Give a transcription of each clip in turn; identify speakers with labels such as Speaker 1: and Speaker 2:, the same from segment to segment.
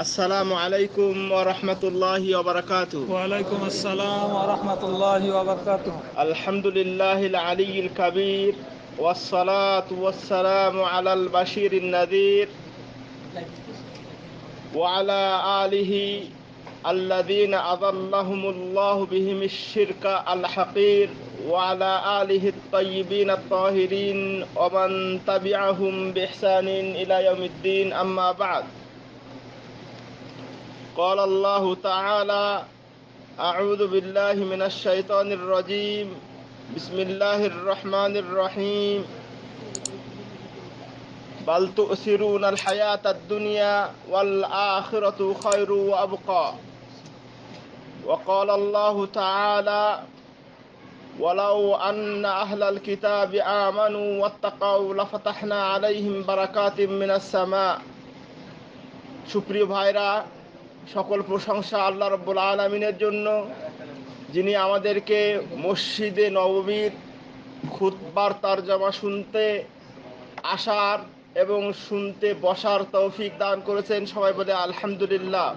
Speaker 1: السلام عليكم ورحمة الله وبركاته وعليكم السلام ورحمة الله وبركاته الحمد لله العلي الكبير والصلاة والسلام على البشير النذير وعلى آله الذين أظلهم الله بهم الشرك الحقير وعلى آله الطيبين الطاهرين ومن تبعهم بإحسان إلى يوم الدين أما بعد قال الله تعالى أعوذ بالله من الشيطان الرجيم بسم الله الرحمن الرحيم بل تؤثرون الحياة الدنيا والآخرة خير وأبقى وقال الله تعالى ولو أن أهل الكتاب آمنوا واتقوا لفتحنا عليهم بركات من السماء شكري ভাইরা সকল প্রশংসা আল্লাহ রব্বুল আলমিনের জন্য যিনি আমাদেরকে মসজিদে নববীর বার্তার জমা শুনতে আসার এবং শুনতে বসার তৌফিক দান করেছেন সবাই বলে আলহামদুলিল্লাহ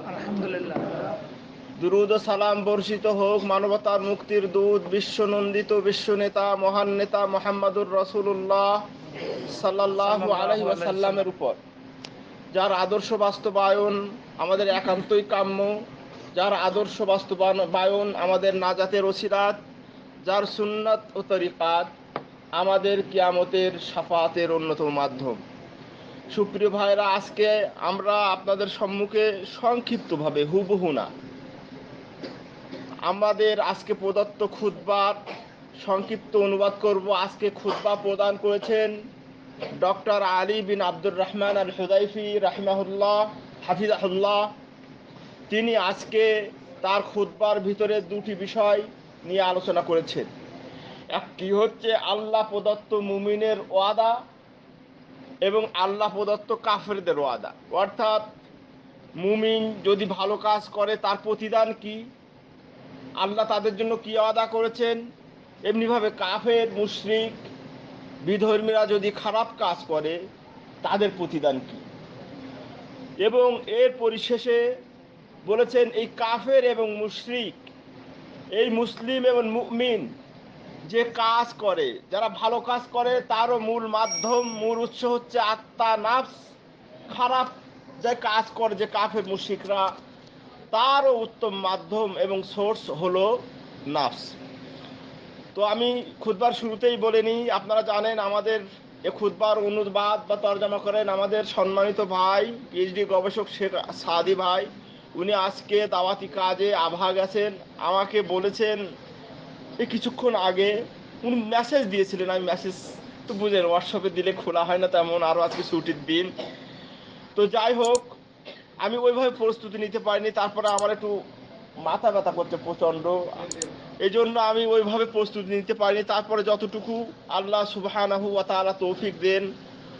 Speaker 1: দুরুদ সালাম বর্ষিত হোক মানবতার মুক্তির দূত বিশ্বনন্দিত বিশ্ব নেতা মহান নেতা মোহাম্মদুর রসুল্লাহ সাল্লাহ আলহিসাল্লামের উপর যার আদর্শ বাস্তবায়ন আমাদের একান্তই কাম্য যার আদর্শ বাস্তবায়ন আমাদের নাজাতের ওসিরাত যার সুন্নাত ও তরিকাত আমাদের কিয়ামতের সাফাতের অন্যতম মাধ্যম সুপ্রিয় ভাইরা আজকে আমরা আপনাদের সম্মুখে সংক্ষিপ্তভাবে হুবহু না আমাদের আজকে প্রদত্ত খুদ্বার সংক্ষিপ্ত অনুবাদ করব আজকে খুদ্বা প্রদান করেছেন doctor Ali bin Abdur Rahman Al Hudaifi রাহমাহুল্লাহ হাফিজ হাফিজাহুল্লাহ তিনি আজকে তার খুদ্বার ভিতরে দুটি বিষয় নিয়ে আলোচনা করেছেন একটি হচ্ছে আল্লাহ প্রদত্ত মুমিনের ওয়াদা এবং আল্লাহ প্রদত্ত কাফেরদের ওয়াদা অর্থাৎ মুমিন যদি ভালো কাজ করে তার প্রতিদান কি আল্লাহ তাদের জন্য কি ওয়াদা করেছেন এমনিভাবে কাফের মুশরিক বিধর্মীরা যদি খারাপ কাজ করে তাদের প্রতিদান কী এবং এর পরিশেষে বলেছেন এই কাফের এবং মুশরিক এই মুসলিম এবং মুমিন যে কাজ করে যারা ভালো কাজ করে তারও মূল মাধ্যম মূল উৎস হচ্ছে আত্মা নাফস খারাপ যে কাজ করে যে কাফের মুশিকরা তারও উত্তম মাধ্যম এবং সোর্স হলো নাফস তো আমি খুদবার শুরুতেই বলিনি আপনারা জানেন আমাদের এ খুদবার অনুবাদ বা তর্জমা করেন আমাদের সম্মানিত ভাই পিএইচডি গবেষক শেখ সাদি ভাই উনি আজকে দাওয়াতি কাজে আভা গেছেন আমাকে বলেছেন এই কিছুক্ষণ আগে উনি মেসেজ দিয়েছিলেন আমি মেসেজ তো বুঝেন হোয়াটসঅ্যাপে দিলে খোলা হয় না তেমন আরও আজকে ছুটির দিন তো যাই হোক আমি ওইভাবে প্রস্তুতি নিতে পারিনি তারপরে আমার একটু মাথা ব্যথা করছে প্রচণ্ড এই জন্য আমি ওইভাবে প্রস্তুতি নিতে পারিনি তারপরে যতটুকু আল্লাহ সুবাহ তৌফিক দেন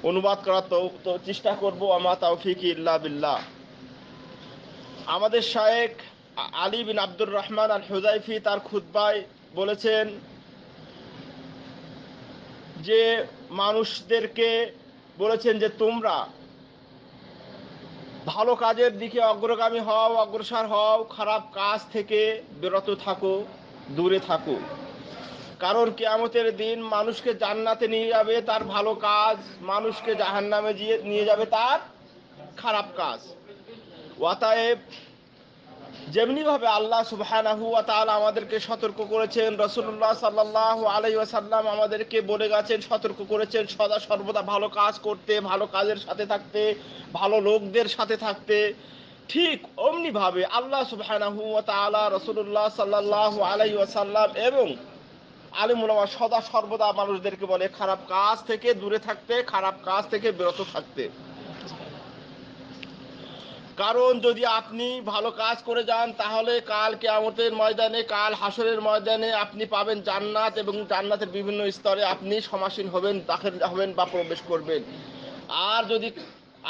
Speaker 1: অনুবাদ করার তো চেষ্টা করবো আমার তৌফিক ইল্লা বিল্লা আমাদের শায়েক আলী বিন আব্দুর রহমান আল হুজাইফি তার খুদ্বায় বলেছেন যে মানুষদেরকে বলেছেন যে তোমরা ভালো কাজের দিকে অগ্রগামী হও অগ্রসর হও খারাপ কাজ থেকে বিরত থাকো দূরে থাকো কারণ কেয়ামতের দিন মানুষকে জান্নাতে নিয়ে যাবে তার ভালো কাজ মানুষকে জাহান্নামে নিয়ে যাবে তার খারাপ কাজ অতএব যেমনিভাবে আল্লাহ সুবাহানাহু তাআলা আমাদেরকে সতর্ক করেছেন রসুল্লাহ সাল্লাহ আলাইহি ওয়াসাল্লাম আমাদেরকে বলে গেছেন সতর্ক করেছেন সদা সর্বদা ভালো কাজ করতে ভালো কাজের সাথে থাকতে ভালো লোকদের সাথে থাকতে ঠিক অমনিভাবে আল্লাহ সুবাহানাহু তাআলা রসুল্লাহ সাল্লাহ আলাই ওয়াসাল্লাম এবং আলিমুলামা সদা সর্বদা মানুষদেরকে বলে খারাপ কাজ থেকে দূরে থাকতে খারাপ কাজ থেকে বিরত থাকতে কারণ যদি আপনি ভালো কাজ করে যান তাহলে কাল কেয়ামতের ময়দানে কাল হাসরের ময়দানে আপনি পাবেন জান্নাত এবং জান্নাতের বিভিন্ন স্তরে আপনি সমাসীন হবেন দাখিল হবেন বা প্রবেশ করবেন আর যদি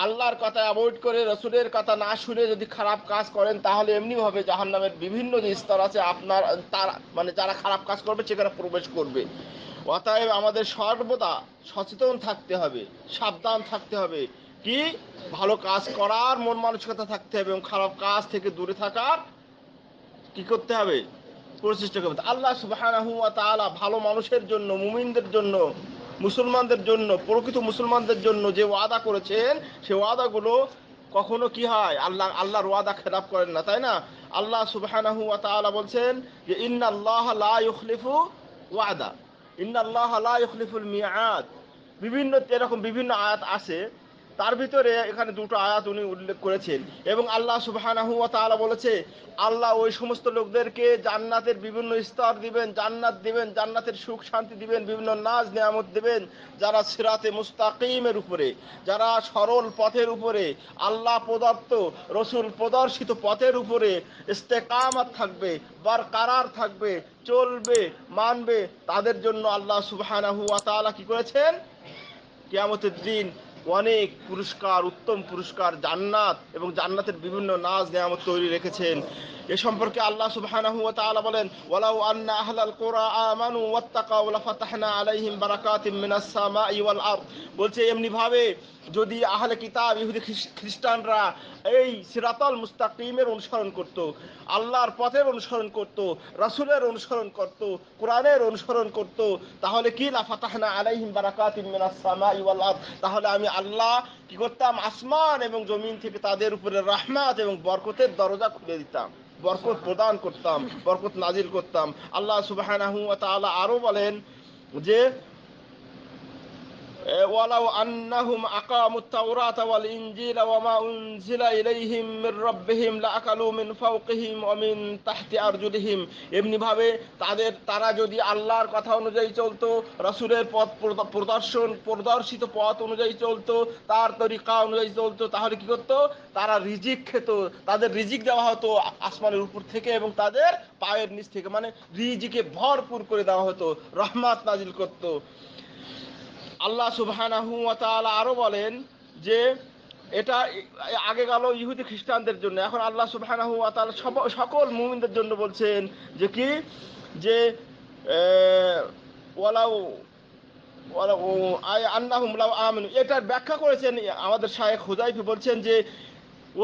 Speaker 1: আল্লাহর কথা অ্যাভয়েড করে রসুলের কথা না শুনে যদি খারাপ কাজ করেন তাহলে এমনিভাবে জাহান নামের বিভিন্ন যে স্তর আছে আপনার তারা মানে যারা খারাপ কাজ করবে সেখানে প্রবেশ করবে অতএব আমাদের সর্বদা সচেতন থাকতে হবে সাবধান থাকতে হবে কি ভালো কাজ করার মন মানসিকতা থাকতে হবে এবং খারাপ কাজ থেকে দূরে থাকার কি করতে হবে প্রচেষ্টা করতে আল্লাহ সুবাহ ভালো মানুষের জন্য মুমিনদের জন্য মুসলমানদের জন্য প্রকৃত মুসলমানদের জন্য যে ওয়াদা করেছেন সে ওয়াদাগুলো কখনো কি হয় আল্লাহ আল্লাহর ওয়াদা খেলাপ করেন না তাই না আল্লাহ সুবাহ বলছেন যে ইন্না ওয়াদা ইন্না মিয়াদ বিভিন্ন এরকম বিভিন্ন আয়াত আছে তার ভিতরে এখানে দুটো আয়াত উনি উল্লেখ করেছেন এবং আল্লাহ সুবাহ বলেছে আল্লাহ ওই সমস্ত লোকদেরকে জান্নাতের বিভিন্ন স্তর দিবেন জান্নাত দিবেন জান্নাতের সুখ শান্তি দিবেন বিভিন্ন নাজ নিয়ামত দিবেন যারা সিরাতে মুস্তাকিমের উপরে যারা সরল পথের উপরে আল্লাহ প্রদত্ত রসুল প্রদর্শিত পথের উপরে ইস্তেকামাত থাকবে বার কারার থাকবে চলবে মানবে তাদের জন্য আল্লাহ সুবাহ কি করেছেন কেয়ামতের দিন অনেক পুরস্কার উত্তম পুরস্কার জান্নাত এবং জান্নাতের বিভিন্ন নাচ নেয়ামত তৈরি রেখেছেন এ সম্পর্কে আল্লাহ সুবহানাহু ওয়া তাআলা বলেন ওয়ালাউ আন্না আহলাল কুরা আমানু ওয়াত্তাকাউ লাফাতাহনা আলাইহিম বারাকাতিম মিনাস সামাই ওয়াল আরদ বলছে এমনি ভাবে যদি আহলে কিতাব ইহুদি খ্রিস্টানরা এই সিরাতল মুস্তাকিমের অনুসরণ করত আল্লাহর পথের অনুসরণ করত রাসুলের অনুসরণ করত কোরআনের অনুসরণ করত তাহলে কি লাফাতাহনা আলাইহিম বারাকাত সামা ইওয়াল তাহলে আমি আল্লাহ কি করতাম আসমান এবং জমিন থেকে তাদের উপরে রাহমাত এবং বরকতের দরজা খুলে দিতাম বরকত প্রদান করতাম বরকত নাজিল করতাম আল্লাহ সুবাহ আরও বলেন যে ولو أنهم أقاموا التوراة والإنجيل وما أنزل إليهم من ربهم لأكلوا من فوقهم ومن تحت أرجلهم এমনিভাবে তাদের তারা যদি আল্লাহর কথা অনুযায়ী চলতো রাসূলের পথ প্রদর্শন প্রদর্শিত পথ অনুযায়ী চলতো তার তরিকা অনুযায়ী চলতো তাহলে কি করতো তারা রিজিক খেত তাদের রিজিক দেওয়া হতো আসমানের উপর থেকে এবং তাদের পায়ের নিচ থেকে মানে রিজিকে ভরপুর করে দেওয়া হতো রহমাত নাজিল করতো আল্লাহ সুবাহ আরো আরও বলেন যে এটা আগে গেল ইহুদি খ্রিস্টানদের জন্য এখন আল্লাহ সুবাহ সকল মুমিনদের জন্য বলছেন যে কি যে ওয়ালাউ এটার ব্যাখ্যা করেছেন আমাদের শায়েখ হুজাইফি বলছেন যে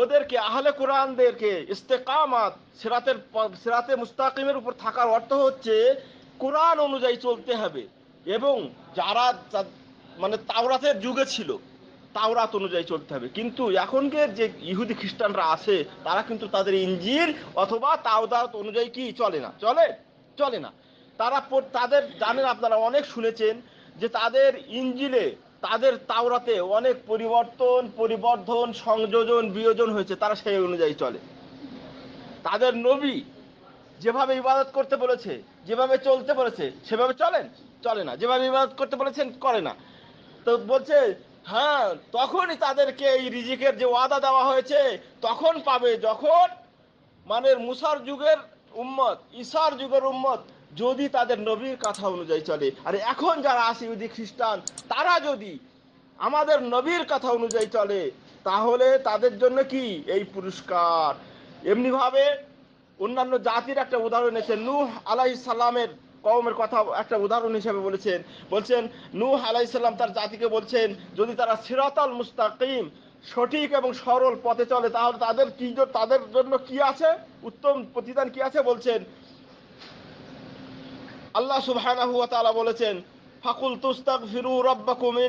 Speaker 1: ওদেরকে আহলে কোরআনদেরকে ইস্তেকামাত সেরাতের সেরাতে মুস্তাকিমের উপর থাকার অর্থ হচ্ছে কোরআন অনুযায়ী চলতে হবে এবং যারা মানে তাওরাতের যুগে ছিল তাওরাত অনুযায়ী চলতে হবে কিন্তু এখনকার যে ইহুদি খ্রিস্টানরা আছে তারা কিন্তু তাদের ইঞ্জিল অথবা তাওদাত অনুযায়ী কি চলে না চলে চলে না তারা তাদের জানেন আপনারা অনেক শুনেছেন যে তাদের ইঞ্জিলে তাদের তাওরাতে অনেক পরিবর্তন পরিবর্ধন সংযোজন বিয়োজন হয়েছে তারা সেই অনুযায়ী চলে তাদের নবী যেভাবে ইবাদত করতে বলেছে যেভাবে চলতে বলেছে সেভাবে চলেন চলে না যেভাবে ইবাদত করতে বলেছেন করে না বলছে হ্যাঁ তখনই তাদেরকে এই রিজিকের যে ওয়াদা দেওয়া হয়েছে তখন পাবে যখন মানে মুসার যুগের উম্মত ঈশার যুগের উম্মত যদি তাদের নবীর কথা অনুযায়ী চলে আর এখন যারা আছে ইহুদি খ্রিস্টান তারা যদি আমাদের নবীর কথা অনুযায়ী চলে তাহলে তাদের জন্য কি এই পুরস্কার এমনিভাবে অন্যান্য জাতির একটা উদাহরণ এসে নূহ আলাইসাল্লামের কওমের কথা একটা উদাহরণ হিসেবে বলেছেন বলছেন নূহ আলাইসাল্লাম তার জাতিকে বলছেন যদি তারা সিরাতাল মুস্তাকিম সঠিক এবং সরল পথে চলে তাহলে তাদের কি তাদের জন্য কি আছে উত্তম প্রতিদান কি আছে বলছেন আল্লাহ সুবাহ বলেছেন ফাকুল তুস্তাক ফিরু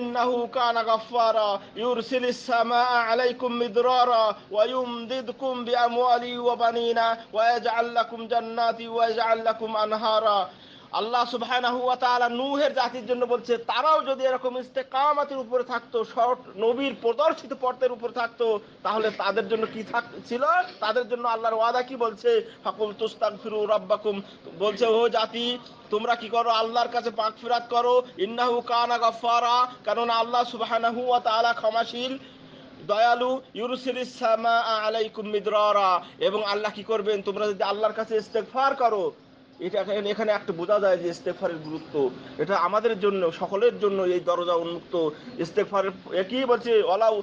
Speaker 1: ইন্নাহু কানা গাফফারা ইউরসিলিস সামাআ আলাইকুম মিদরারা ওয়া ইউমদিদকুম বিআমওয়ালি ওয়া বানিনা ওয়া ইয়াজআল লাকুম জান্নাতি ওয়া ইয়াজআল লাকুম আনহারা আল্লাহ সুবাহ নুহের জাতির জন্য বলছে তারাও যদি এরকম ইস্তেকামাতের উপরে থাকতো শর্ট নবীর প্রদর্শিত পর্দের উপরে থাকতো তাহলে তাদের জন্য কি থাক ছিল তাদের জন্য আল্লাহর ওয়াদা কি বলছে ফাকুল তুস্তাক ফিরু রব্বাকুম বলছে ও জাতি তোমরা কি করো আল্লাহর কাছে পাক ফিরাত করো ইন্নাহু কানা গফারা কেননা আল্লাহ সুবাহ ক্ষমাশীল দয়ালু ইউরুসিরিস আলাইকুম মিদরা এবং আল্লাহ কি করবেন তোমরা যদি আল্লাহর কাছে ইস্তেকফার করো এটা এখানে একটা বোঝা যায় যে ইস্তেফারের গুরুত্ব এটা আমাদের জন্য সকলের জন্য এই দরজা উন্মুক্ত ইস্তেকফারের একই বলছে অলাউ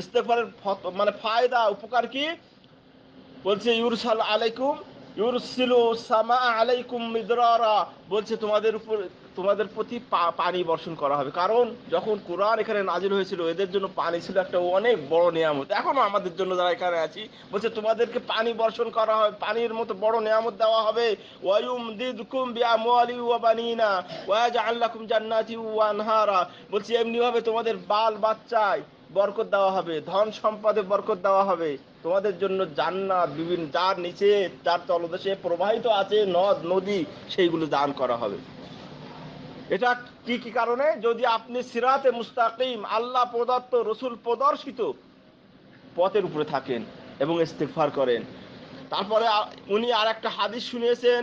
Speaker 1: ইস্তেকফারের মানে ফায়দা উপকার কি বলছে ইউরসাল আলাইকুম ইউরসিলু সামা আলাইকুম মিদরারা বলছে তোমাদের উপর তোমাদের প্রতি পানি বর্ষণ করা হবে কারণ যখন কোরআন এখানে নাজির হয়েছিল এদের জন্য পানি ছিল একটা অনেক বড় নিয়ামত এখনো আমাদের জন্য যারা এখানে আছি বলছে তোমাদেরকে পানি বর্ষণ করা হবে পানির মতো বড় নিয়ামত দেওয়া হবে ওয়ায়ুম দিদকুম বিআমওয়ালি ওয়া বানিনা ওয়া জাআললাকুম জান্নাতি ওয়া আনহারা বলছে এমনিভাবে তোমাদের বাল বাচ্চায় বরকত দেওয়া হবে ধন সম্পদে বরকত দেওয়া হবে তোমাদের জন্য জান্নাত বিভিন্ন যার নিচে যার তলদেশে প্রবাহিত আছে নদ নদী সেইগুলো দান করা হবে এটা কি কি কারণে যদি আপনি সিরাতে মুস্তাকিম আল্লাহ প্রদত্ত রসুল প্রদর্শিত পথের উপরে থাকেন এবং ইস্তেফার করেন তারপরে উনি আর একটা হাদিস শুনিয়েছেন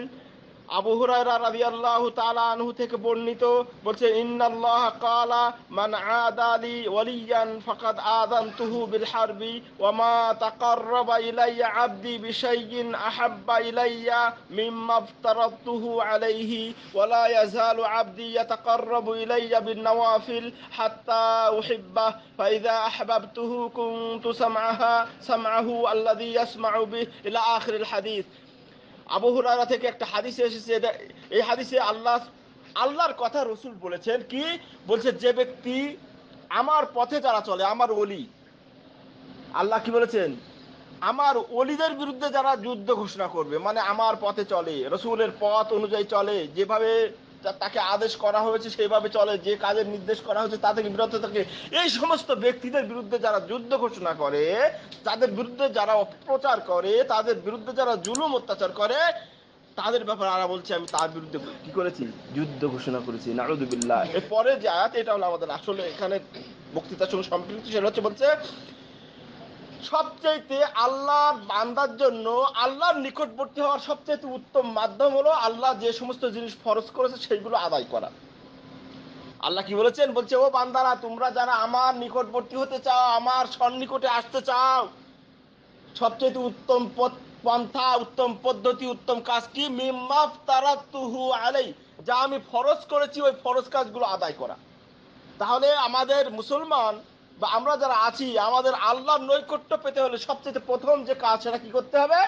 Speaker 1: আবু হুরায়রা রাদিয়াল্লাহু তাআলা আনহু থেকে বর্ণিত বলছে ইন্নাল্লাহ ক্বালা মান আদালি ওয়ালিয়ান ফাকাদ আযানতুহু বিল হারবি ওয়া মা তাকাররাবা ইলাইয়া আবদি বিশাইইন আহাব্বা ইলাইয়া মিম্মা আফতারাতুহু আলাইহি ওয়া লা ইয়াজালু আবদি ইয়াতাকাররাবু ইলাইয়া বিন নওয়াফিল হাত্তা উহিব্বা ফাইযা আহবাবতুহু কুনতু সামআহা সামআহু আল্লাযী ইয়াসমাউ বিহি ইলা আখিরিল হাদিস আবু হুরারা থেকে একটা হাদিস এসেছে এটা এই হাদিসে আল্লাহ আল্লাহর কথা রসুল বলেছেন কি বলছে যে ব্যক্তি আমার পথে যারা চলে আমার অলি আল্লাহ কি বলেছেন আমার অলিদের বিরুদ্ধে যারা যুদ্ধ ঘোষণা করবে মানে আমার পথে চলে রসুলের পথ অনুযায়ী চলে যেভাবে তাকে আদেশ করা হয়েছে সেইভাবে চলে যে কাজের নির্দেশ করা হয়েছে তা থেকে বিরত থাকে এই সমস্ত ব্যক্তিদের বিরুদ্ধে যারা যুদ্ধ ঘোষণা করে তাদের বিরুদ্ধে যারা অপপ্রচার করে তাদের বিরুদ্ধে যারা জুলুম অত্যাচার করে তাদের ব্যাপারে আরা বলছে আমি তার বিরুদ্ধে কি করেছি যুদ্ধ ঘোষণা করেছি নারুদুবিল্লাহ এরপরে যে আয়াত এটা হলো আমাদের আসলে এখানে বক্তৃতার সঙ্গে সম্পৃক্ত সেটা হচ্ছে বলছে সবচেয়েতে আল্লাহর বান্দার জন্য আল্লাহর নিকটবর্তী হওয়ার সবচেয়ে উত্তম মাধ্যম হলো আল্লাহ যে সমস্ত জিনিস ফরজ করেছে সেইগুলো আদায় করা আল্লাহ কি বলেছেন বলছে ও বান্দারা তোমরা যারা আমার নিকটবর্তী হতে চাও আমার সন্নিকটে আসতে চাও সবচেয়ে উত্তম পন্থা উত্তম পদ্ধতি উত্তম কাজ কি মিমাফ তারা তুহু আলাই যা আমি ফরজ করেছি ওই ফরজ কাজগুলো আদায় করা তাহলে আমাদের মুসলমান বা আমরা যারা আছি আমাদের আল্লাহর নৈকট্য পেতে হলে সবচেয়ে প্রথম যে কাজ সেটা কি করতে হবে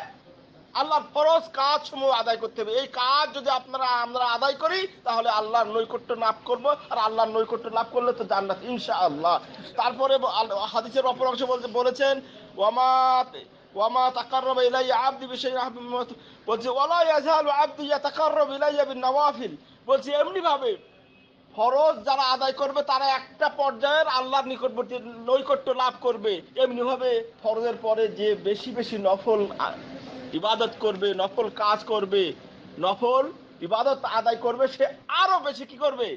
Speaker 1: আল্লাহর ফরজ কাজ সমূহ আদায় করতে হবে এই কাজ যদি আপনারা আমরা আদায় করি তাহলে আল্লাহর নৈকট্য লাভ করব আর আল্লাহর নৈকট্য লাভ করলে তো জান্নাত ইনশা আল্লাহ তারপরে হাদিসের অপর অংশ বলতে বলেছেন ওয়ামা ওয়ামা তাকাররব ইলাইয়া আবদি বিশাইন আহমদ বলছে ওয়ালা ইয়াজালু আবদি ইয়াতাকাররব ইলাইয়া বিন নওয়াফিল বলছে এমনি ভাবে ফরজ যারা আদায় করবে তারা একটা পর্যায়ের আল্লাহর নিকটবর্তী নৈকট্য লাভ করবে এমনিভাবে ফরজের পরে যে বেশি বেশি নফল ইবাদত করবে নফল কাজ করবে নফল ইবাদত আদায় করবে সে আরো বেশি কি করবে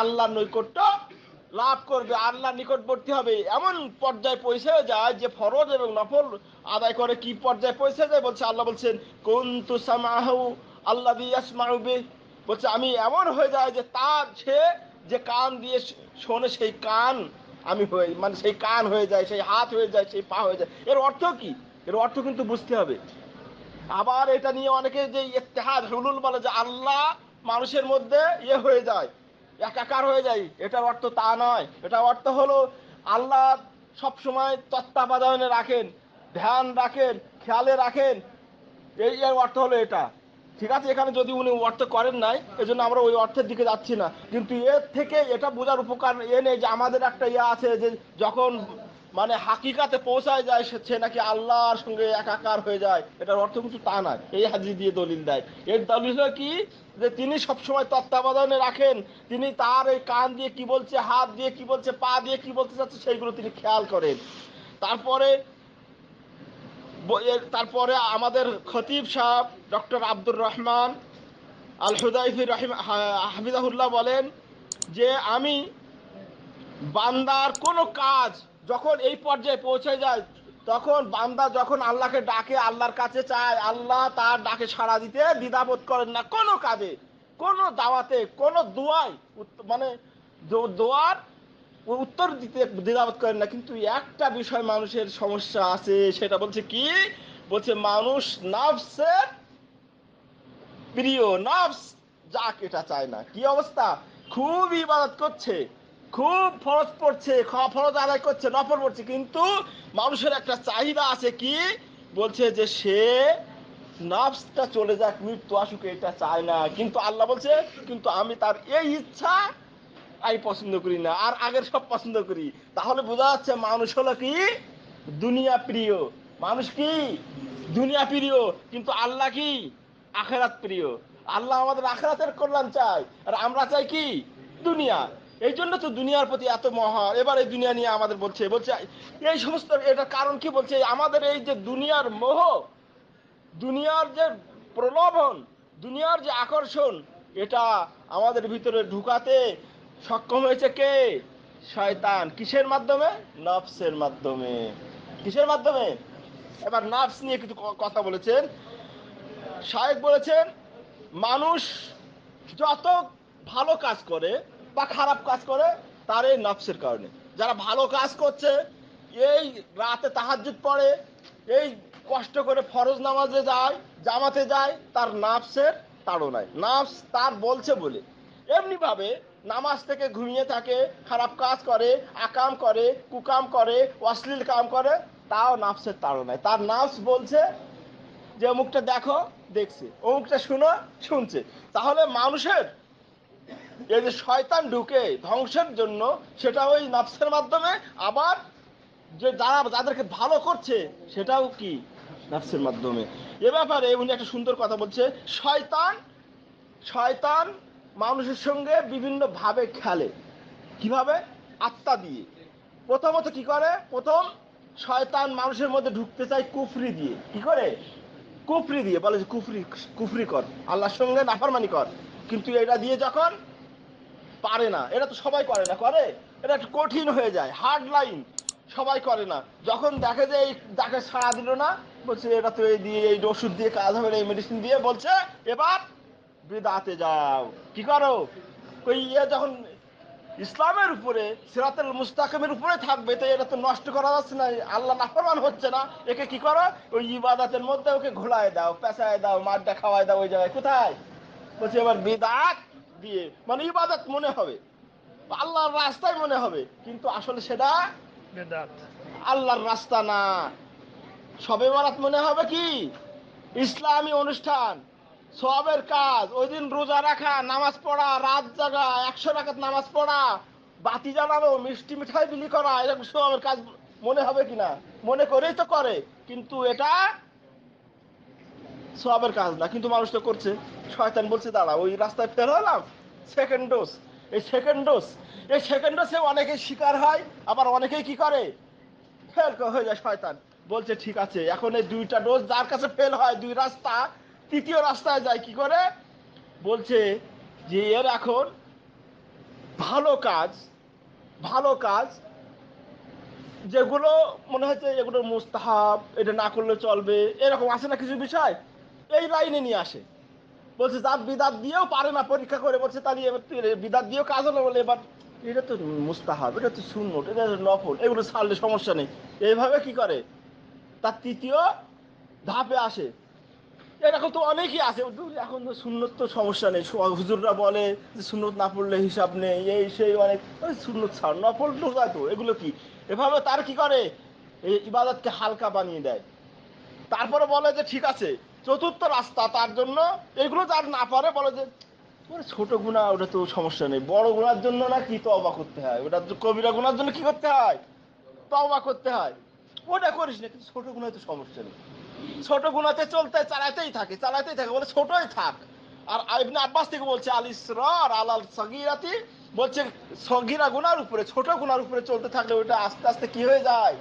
Speaker 1: আল্লাহর নৈকট্য লাভ করবে আল্লাহ নিকটবর্তী হবে এমন পর্যায়ে পৌঁছে যায় যে ফরজ এবং নফল আদায় করে কি পর্যায়ে পৌঁছে যায় বলছে আল্লাহ বলছেন কোন তু সামাহু আল্লাহ ইয়াসমাউবে বলছে আমি এমন হয়ে যায় যে তার সে যে কান দিয়ে শোনে সেই কান আমি হয়ে মানে সেই কান হয়ে যায় সেই হাত হয়ে যায় সেই পা হয়ে যায় এর অর্থ কি এর অর্থ কিন্তু বুঝতে হবে আবার এটা নিয়ে অনেকে যে ইতিহাদ হুলুল বলে যে আল্লাহ মানুষের মধ্যে ইয়ে হয়ে যায় একাকার হয়ে যায় এটার অর্থ তা নয় এটা অর্থ হলো আল্লাহ সবসময় তত্ত্বাবধানে রাখেন ধ্যান রাখেন খেয়ালে রাখেন এই অর্থ হলো এটা ঠিক আছে এখানে যদি উনি অর্থ করেন নাই এজন্য আমরা ওই অর্থের দিকে যাচ্ছি না কিন্তু এর থেকে এটা বোঝার উপকার এ নেই যে আমাদের একটা ইয়ে আছে যে যখন মানে হাকিকাতে পৌঁছায় যায় সে নাকি আল্লাহর সঙ্গে একাকার হয়ে যায় এটার অর্থ কিন্তু তা নয় এই হাজি দিয়ে দলিল দেয় এর দলিল হলো কি যে তিনি সবসময় তত্ত্বাবধানে রাখেন তিনি তার এই কান দিয়ে কি বলছে হাত দিয়ে কি বলছে পা দিয়ে কি বলতে চাচ্ছে সেইগুলো তিনি খেয়াল করেন তারপরে তারপরে আমাদের খতিব সাহেব doctor Abdur Rahman Al Hudaifi রহিম হামিদাহুল্লাহ বলেন যে আমি বান্দার কোনো কাজ যখন এই পর্যায়ে পৌঁছে যায় তখন বান্দা যখন আল্লাহকে ডাকে আল্লাহর কাছে চায় আল্লাহ তার ডাকে সাড়া দিতে দ্বিধাবোধ করেন না কোনো কাজে কোনো দাওয়াতে কোনো দোয়ায় মানে দোয়ার উত্তর দিতে দিদাবত করেন না কিন্তু একটা বিষয় মানুষের সমস্যা আছে সেটা বলছে কি বলছে মানুষ নার্ভসের প্রিয় নার্ভস যা এটা চায় না কি অবস্থা খুব ইবাদত করছে খুব ফরজ পড়ছে ফরজ আদায় করছে নফর পড়ছে কিন্তু মানুষের একটা চাহিদা আছে কি বলছে যে সে নার্ভসটা চলে যাক মৃত্যু আসুক এটা চায় না কিন্তু আল্লাহ বলছে কিন্তু আমি তার এই ইচ্ছা আমি পছন্দ করি না আর আগের সব পছন্দ করি তাহলে বোঝা যাচ্ছে মানুষ হলো কি দুনিয়া প্রিয় মানুষ কি দুনিয়া প্রিয় কিন্তু আল্লাহ কি আখেরাত প্রিয় আল্লাহ আমাদের আখেরাতের কল্যাণ চাই আর আমরা চাই কি দুনিয়া এই জন্য তো দুনিয়ার প্রতি এত মহা এবার এই দুনিয়া নিয়ে আমাদের বলছে বলছে এই সমস্ত এটার কারণ কি বলছে আমাদের এই যে দুনিয়ার মোহ দুনিয়ার যে প্রলোভন দুনিয়ার যে আকর্ষণ এটা আমাদের ভিতরে ঢুকাতে সক্ষম হয়েছে কে শয়তান কিসের মাধ্যমে নফসের মাধ্যমে কিসের মাধ্যমে এবার নার্স নিয়ে কিছু কথা বলেছেন শায়েক বলেছেন মানুষ যত ভালো কাজ করে বা খারাপ কাজ করে তার এই নফসের কারণে যারা ভালো কাজ করছে এই রাতে তাহাজুদ পড়ে এই কষ্ট করে ফরজ নামাজে যায় জামাতে যায় তার নাফসের তাড়নায় নাফস তার বলছে বলে এমনিভাবে নামাজ থেকে ঘুমিয়ে থাকে খারাপ কাজ করে আকাম করে কুকাম করে অশ্লীল কাম করে তাও নাফসের তাড়নায় তার নাফস বলছে যে অমুকটা দেখো দেখছে অমুকটা শুনো শুনছে তাহলে মানুষের এই যে শয়তান ঢুকে ধ্বংসের জন্য সেটা ওই নাফসের মাধ্যমে আবার যে যারা যাদেরকে ভালো করছে সেটাও কি নাফসের মাধ্যমে এ ব্যাপারে উনি একটা সুন্দর কথা বলছে শয়তান শয়তান মানুষের সঙ্গে বিভিন্নভাবে খেলে কিভাবে আত্মা দিয়ে প্রথমত কি করে প্রথম শয়তান মানুষের মধ্যে ঢুকতে চায় কুফরি দিয়ে কি করে কুফরি দিয়ে বলে যে কুফরি কুফরি কর আল্লাহর সঙ্গে নাফারমানি কর কিন্তু এটা দিয়ে যখন পারে না এটা তো সবাই করে না করে এটা একটু কঠিন হয়ে যায় হার্ড লাইন সবাই করে না যখন দেখে যে এই দেখে সাড়া দিল না বলছে এটা তো এই দিয়ে এই ওষুধ দিয়ে কাজ হবে না এই মেডিসিন দিয়ে বলছে এবার বেদাতে যাও কি করো ইয়ে যখন ইসলামের উপরে সিরাতের মুস্তাকিমের উপরে থাকবে তো এটা তো নষ্ট করা যাচ্ছে না আল্লাহ নাফরমান হচ্ছে না একে কি করো ওই ইবাদাতের মধ্যে ওকে ঘোলায় দাও পেঁচায় দাও মাড্ডা খাওয়ায় দাও ওই জায়গায় কোথায় বলছি এবার বিদাত দিয়ে মানে ইবাদত মনে হবে আল্লাহর রাস্তায় মনে হবে কিন্তু আসলে সেটা বেদাত আল্লাহর রাস্তা না সবে বারাত মনে হবে কি ইসলামী অনুষ্ঠান সবের কাজ ওই দিন রোজা রাখা নামাজ পড়া রাত জাগা একশো রাখাত নামাজ পড়া বাতি জ্বালানো মিষ্টি মিঠাই বিলি করা এরকম সবের কাজ মনে হবে কিনা মনে করেই তো করে কিন্তু এটা সবের কাজ না কিন্তু মানুষ তো করছে শয়তান বলছে দাঁড়া ওই রাস্তায় ফের হলাম সেকেন্ড ডোজ এই সেকেন্ড ডোজ এই সেকেন্ড ডোজে অনেকে শিকার হয় আবার অনেকেই কি করে ফেল হয়ে যায় শয়তান বলছে ঠিক আছে এখন এই দুইটা ডোজ যার কাছে ফেল হয় দুই রাস্তা তৃতীয় রাস্তায় যায় কি করে বলছে যে এর এখন ভালো কাজ ভালো কাজ যেগুলো মনে হচ্ছে এগুলো মুস্তাহাব এটা না করলে চলবে এরকম আসে না কিছু বিষয় এই লাইনে নিয়ে আসে বলছে তার বিদাত দিয়েও পারে না পরীক্ষা করে বলছে তাহলে এবার বিদাত দিয়েও কাজ হলো বলে এবার এটা তো মুস্তাহাব এটা তো শূন্য এটা তো নফল এগুলো ছাড়লে সমস্যা নেই এইভাবে কি করে তার তৃতীয় ধাপে আসে এরকম তো অনেকই আছে এখন তো সুন্নত তো সমস্যা নেই হুজুররা বলে যে সুন্নত না পড়লে হিসাব নেই এই সেই অনেক সুন্নত ছাড় না পড়লো তো এগুলো কি এভাবে তার কি করে এই ইবাদতকে হালকা বানিয়ে দেয় তারপরে বলে যে ঠিক আছে চতুর্থ রাস্তা তার জন্য এগুলো যার না পারে বলে যে ওরে ছোট গুণা ওটা তো সমস্যা নেই বড় গুণার জন্য না কি তবা করতে হয় ওটা কবিরা গুণার জন্য কি করতে হয় তবা করতে হয় ওটা করিস না কিন্তু ছোট গুণায় তো সমস্যা নেই ছোট গুণাতে চলতে চালাতেই থাকে চালাতেই থাকে বলে ছোটই থাক আর ইবনে আব্বাস থেকে বলছে আল ইসরার আলাল সগিরাতি বলছে সগিরা গুনার উপরে ছোট গুনার উপরে চলতে থাকলে ওইটা আস্তে আস্তে কি হয়ে যায়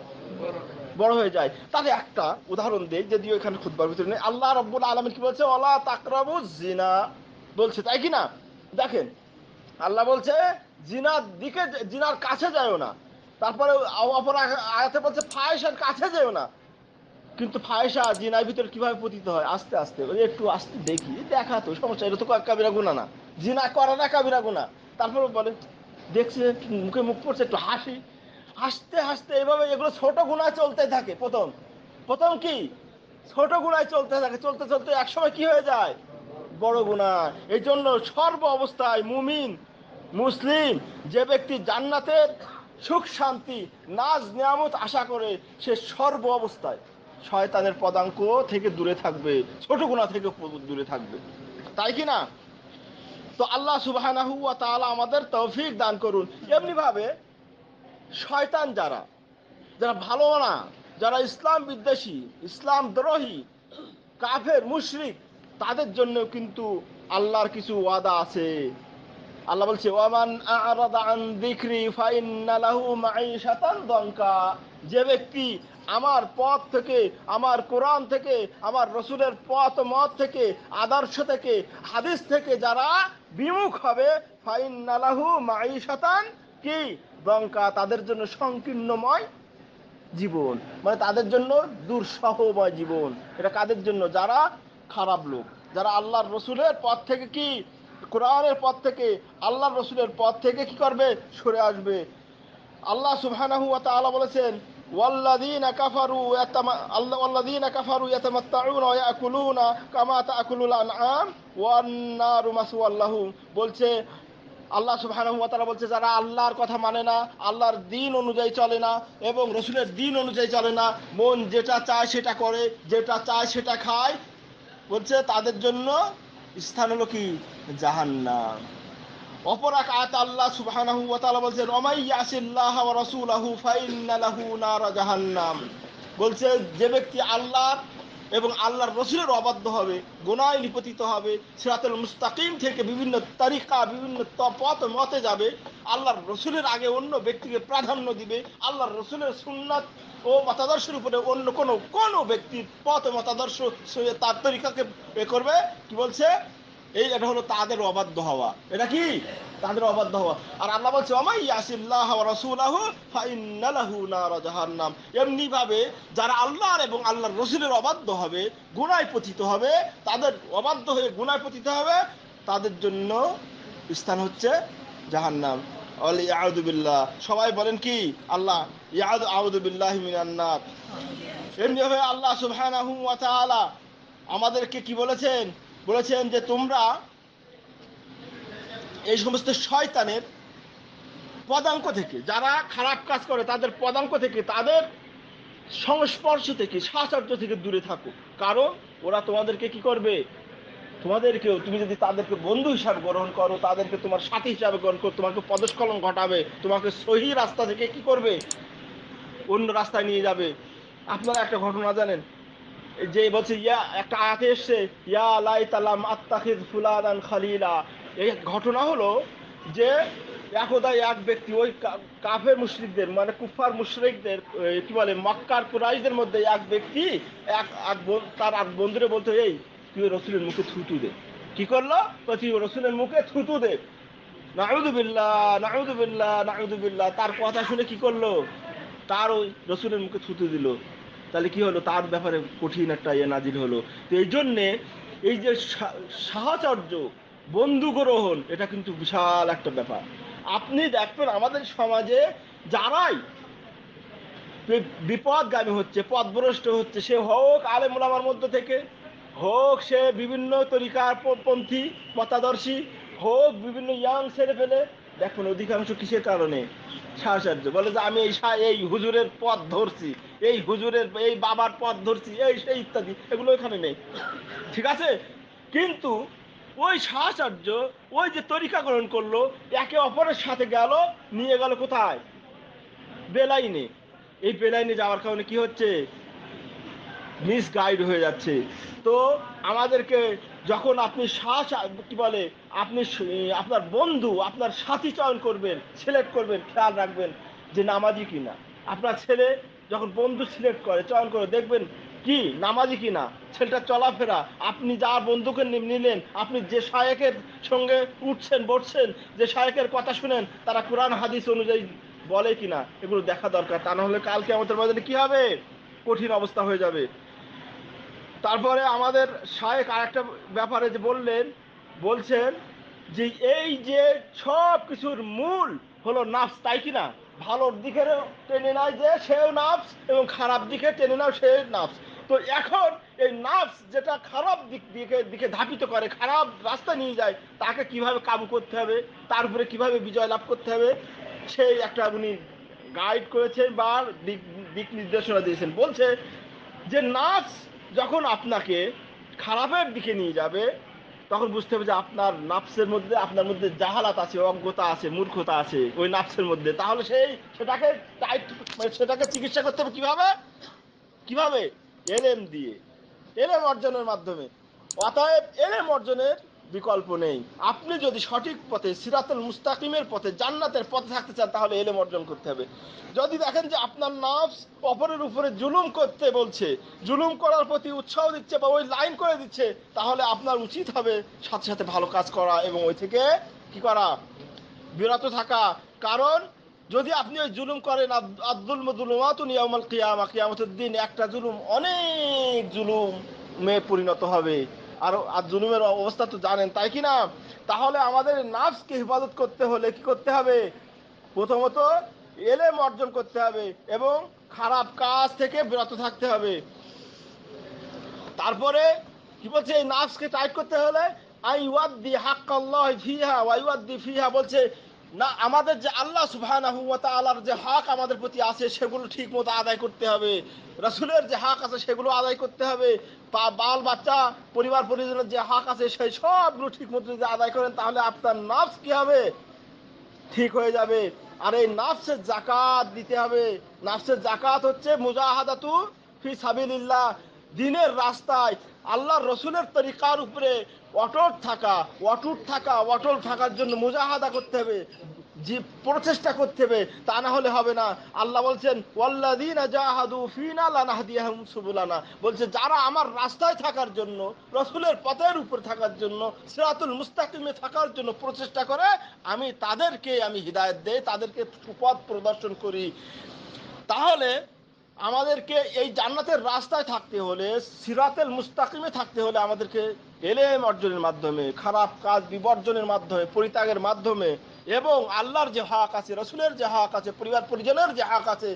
Speaker 1: বড় হয়ে যায় তাহলে একটা উদাহরণ দেই যদি এখানে খুদবার ভিতরে নেই আল্লাহ রব্বুল আলমিন কি বলছে অলা তাকরাবু জিনা বলছে তাই কি না দেখেন আল্লাহ বলছে জিনার দিকে জিনার কাছে যায়ও না তারপরে অপর আয়াতে বলছে ফায়েসের কাছে যেও না কিন্তু ফায়সা জিনার ভিতরে কিভাবে পতিত হয় আস্তে আস্তে ওই একটু আস্তে দেখি দেখা তো সমস্যা এটা তো কাবিরা গুণা না জিনা করে না কাবিরা গুণা তারপর বলে দেখছে মুখে মুখ পড়ছে একটু হাসি হাসতে হাসতে এভাবে এগুলো ছোট গুণায় চলতে থাকে প্রথম প্রথম কি ছোট গুণায় চলতে থাকে চলতে চলতে একসময় কি হয়ে যায় বড় গুণা এই জন্য সর্ব অবস্থায় মুমিন মুসলিম যে ব্যক্তি জান্নাতের সুখ শান্তি নাজ নিয়ামত আশা করে সে সর্ব অবস্থায় শয়তানের পদাঙ্ক থেকে দূরে থাকবে ছোট গুণা থেকে দূরে থাকবে তাই কি না তো আল্লাহ সুবাহ আমাদের তৌফিক দান করুন এমনি ভাবে শয়তান যারা যারা ভালো না যারা ইসলাম বিদ্বেষী ইসলাম দ্রোহী কাফের মুশরিক তাদের জন্য কিন্তু আল্লাহর কিছু ওয়াদা আছে আল্লাহ বলছে ওয়ামান আরাদা আন দঙ্কা যে ব্যক্তি আমার পথ থেকে আমার কোরআন থেকে আমার রসুলের পথ মত থেকে আদর্শ থেকে হাদিস থেকে যারা বিমুখ হবে ফাইন নালাহু মাই শতান কি বঙ্কা তাদের জন্য সংকীর্ণময় জীবন মানে তাদের জন্য দুঃসহময় জীবন এটা কাদের জন্য যারা খারাপ লোক যারা আল্লাহর রসুলের পথ থেকে কি কোরআনের পথ থেকে আল্লাহর রসুলের পথ থেকে কি করবে সরে আসবে আল্লাহ সুবহানাহু ওয়া বলেছেন والذين كفروا والذين كفروا يتمتعون ويأكلون كما تأكل الأنعام والنار مثوى لهم বলছে আল্লাহ সুবহানাহু ওয়া তাআলা বলছে যারা আল্লাহর কথা মানে না আল্লাহর দিন অনুযায়ী চলে না এবং রসুলের দিন অনুযায়ী চলে না মন যেটা চায় সেটা করে যেটা চায় সেটা খায় বলছে তাদের জন্য স্থান হলো কি জাহান্নাম অপর এক আয়াত আল্লাহ সুবহানাহু ওয়া তাআলা বলছেন ওমাই ইয়াসিল্লাহ ওয়া রাসূলাহু ফাইন্না লাহু জাহান্নাম বলছে যে ব্যক্তি আল্লাহ এবং আল্লাহর রসুলের অবাধ্য হবে গোনায় নিপতিত হবে সিরাতুল মুস্তাকিম থেকে বিভিন্ন তারিকা বিভিন্ন পথ মতে যাবে আল্লাহর রসুলের আগে অন্য ব্যক্তিকে প্রাধান্য দিবে আল্লাহর রসুলের সুন্নাত ও মতাদর্শের উপরে অন্য কোনো কোনো ব্যক্তির পথ মতাদর্শ তার তরিকাকে এ করবে কি বলছে এই এটা হলো তাদের অবাধ্য হওয়া এটা কি তাদের অবাধ্য হওয়া আর আল্লাহ বলছে অমাই ইয়াসিল্লাহ রসুলাহ ফাইন্নালাহু নার জাহান্নাম এমনি ভাবে যারা আল্লাহর এবং আল্লাহর রসুলের অবাধ্য হবে গুনায় পতিত হবে তাদের অবাধ্য হয়ে গুনায় পতিত হবে তাদের জন্য স্থান হচ্ছে জাহান্নাম আলি বিল্লাহ সবাই বলেন কি আল্লাহ ইয়াউদ আউদুবিল্লাহ মিনান্নার এমনি ভাবে আল্লাহ সুবহানাহু ওয়া তাআলা আমাদেরকে কি বলেছেন বলেছেন যে তোমরা এই সমস্ত শয়তানের পদাঙ্ক থেকে যারা খারাপ কাজ করে তাদের পদাঙ্ক থেকে তাদের সংস্পর্শ থেকে সাহচর্য থেকে দূরে থাকো কারণ ওরা তোমাদেরকে কি করবে তোমাদেরকেও তুমি যদি তাদেরকে বন্ধু হিসাবে গ্রহণ করো তাদেরকে তোমার সাথী হিসাবে গ্রহণ করো তোমাকে পদস্খলন ঘটাবে তোমাকে সহি রাস্তা থেকে কি করবে অন্য রাস্তায় নিয়ে যাবে আপনারা একটা ঘটনা জানেন যে বলছে ইয়া একটা আয়াতে এসছে ইয়া লাই তালাম আত্তাখিদ ফুলাদান খালিলা এই ঘটনা হলো যে একদা এক ব্যক্তি ওই কাফের মুশ্রিকদের মানে কুফার মুশ্রিকদের কি বলে মক্কার কুরাইদের মধ্যে এক ব্যক্তি এক এক তার এক বন্ধুরে বলতো এই তুই রসুলের মুখে থুতু দে কি করলো তুই রসুলের মুখে থুতু দে নাউদুবিল্লা নাউদুবিল্লা নাউদুবিল্লা তার কথা শুনে কি করলো তার ওই রসুলের মুখে থুতু দিল তাহলে কি হলো তার ব্যাপারে কঠিন একটা ইয়ে নাজিল হলো তো এই জন্যে এই যে সাহচর্য বন্ধু গ্রহণ এটা কিন্তু বিশাল একটা ব্যাপার আপনি দেখবেন আমাদের সমাজে যারাই বিপদগামী হচ্ছে পদভ্রষ্ট হচ্ছে সে হোক আলেমুলামার মধ্যে থেকে হোক সে বিভিন্ন তরিকার পন্থী মতাদর্শী হোক বিভিন্ন ইয়াং ছেলে ফেলে দেখুন অধিকাংশ কিসের কারণে সাহসার্য বলে যে আমি এই হুজুরের পথ ধরছি এই হুজুরের এই বাবার পদ ধরছি এই সেই ইত্যাদি এগুলো এখানে নেই ঠিক আছে কিন্তু ওই সাহাচার্য ওই যে তরিকা গ্রহণ করলো একে অপরের সাথে গেল নিয়ে গেল কোথায় বেলাইনে এই বেলাইনে যাওয়ার কারণে কি হচ্ছে মিসগাইড হয়ে যাচ্ছে তো আমাদেরকে যখন আপনি শাহ কি বলে আপনি আপনার বন্ধু আপনার সাথী চয়ন করবেন সিলেক্ট করবেন খেয়াল রাখবেন যে নামাজি কিনা আপনার ছেলে যখন বন্ধু সিলেক্ট করে চয়ন করে দেখবেন কি নামাজি কি না ছেলেটা চলাফেরা আপনি যা বন্ধুকে নিলেন আপনি যে শায়েকের সঙ্গে উঠছেন বসছেন যে শায়েকের কথা শুনেন তারা কোরআন হাদিস অনুযায়ী বলে কি না এগুলো দেখা দরকার তা নাহলে কালকে আমাদের বাজারে কি হবে কঠিন অবস্থা হয়ে যাবে তারপরে আমাদের শায়েক আর একটা ব্যাপারে যে বললেন বলছেন যে এই যে সব কিছুর মূল হলো নাফস তাই কি না ভালোর দিকে টেনে নেয় যে সেও নাফস এবং খারাপ দিকে টেনে নেয় সে নাফস তো এখন এই নাফস যেটা খারাপ দিক দিকে দিকে ধাপিত করে খারাপ রাস্তা নিয়ে যায় তাকে কিভাবে কাবু করতে হবে তার উপরে কিভাবে বিজয় লাভ করতে হবে সেই একটা উনি গাইড করেছেন বা দিক দিক নির্দেশনা দিয়েছেন বলছে যে নাচ যখন আপনাকে খারাপের দিকে নিয়ে যাবে তখন বুঝতে হবে যে আপনার নাফসের মধ্যে আপনার মধ্যে জাহালাত আছে অজ্ঞতা আছে মূর্খতা আছে ওই নাফসের মধ্যে তাহলে সেই সেটাকে টাইট মানে সেটাকে চিকিৎসা করতে হবে কিভাবে কিভাবে এলেম দিয়ে এলেম অর্জনের মাধ্যমে অতএব এলেম অর্জনের বিকল্প নেই আপনি যদি সঠিক পথে সিরাতুল মুস্তাকিমের পথে জান্নাতের পথে থাকতে চান তাহলে এলেম অর্জন করতে হবে যদি দেখেন যে আপনার নাফস অপরের উপরে জুলুম করতে বলছে জুলুম করার প্রতি উৎসাহ দিচ্ছে বা ওই লাইন করে দিচ্ছে তাহলে আপনার উচিত হবে সাথে সাথে ভালো কাজ করা এবং ওই থেকে কি করা বিরত থাকা কারণ যদি আপনি ওই জুলুম করেন আব্দুল মদুলুমাতুন ইয়ামাল কিয়ামা কিয়ামতের দিন একটা জুলুম অনেক জুলুম মেয়ে পরিণত হবে আর আর জুলুমের অবস্থা তো জানেন তাই কি না তাহলে আমাদের নার্সকে হেফাজত করতে হলে কি করতে হবে প্রথমত এলেম অর্জন করতে হবে এবং খারাপ কাজ থেকে বিরত থাকতে হবে তারপরে কি বলছে এই নার্সকে টাইট করতে হলে আই ওয়াদ্দি হাক্কাল্লাহ ফিহা ওয়াই ওয়াদ্দি ফিহা বলছে না আমাদের যে আল্লাহ সুবাহ আল্লাহর যে হাক আমাদের প্রতি আছে সেগুলো ঠিক মতো আদায় করতে হবে রসুলের যে হাক আছে সেগুলো আদায় করতে হবে বাল বাচ্চা পরিবার পরিজনের যে হাক আছে সেই সবগুলো ঠিক মতো যদি আদায় করেন তাহলে আপনার নাফস কি হবে ঠিক হয়ে যাবে আর এই নাফসের জাকাত দিতে হবে নাফসের জাকাত হচ্ছে মুজাহাদাতু ফি সাবিল্লাহ দিনের রাস্তায় আল্লাহ রসুলের তরিকার উপরে অটল থাকা অটুট থাকা অটল থাকার জন্য মুজাহাদা করতে হবে যে প্রচেষ্টা করতে হবে তা না হলে হবে না আল্লাহ বলছেন ওয়াল্লাদিনা বলছে যারা আমার রাস্তায় থাকার জন্য রসুলের পথের উপর থাকার জন্য সিরাতুল মুস্তাকিমে থাকার জন্য প্রচেষ্টা করে আমি তাদেরকে আমি হৃদায়ত দেই তাদেরকে পথ প্রদর্শন করি তাহলে আমাদেরকে এই জান্নাতের রাস্তায় থাকতে হলে সিরাতেল মুস্তাকিমে থাকতে হলে আমাদেরকে এলেম অর্জনের মাধ্যমে খারাপ কাজ বিবর্জনের মাধ্যমে পরিত্যাগের মাধ্যমে এবং আল্লাহর যে হক আছে রসুলের যে হক আছে পরিবার পরিজনের যে হক আছে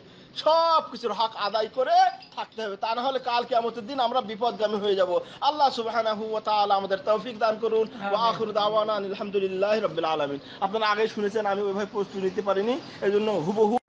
Speaker 1: সব কিছুর হক আদায় করে থাকতে হবে তা না হলে কাল কেমতের দিন আমরা বিপদগামী হয়ে যাব আল্লাহ সুবাহ আমাদের তৌফিক দান করুন আলহামদুলিল্লাহ রবিল আলমিন আপনারা আগে শুনেছেন আমি ওইভাবে প্রস্তুতি নিতে পারিনি এই জন্য হুবহু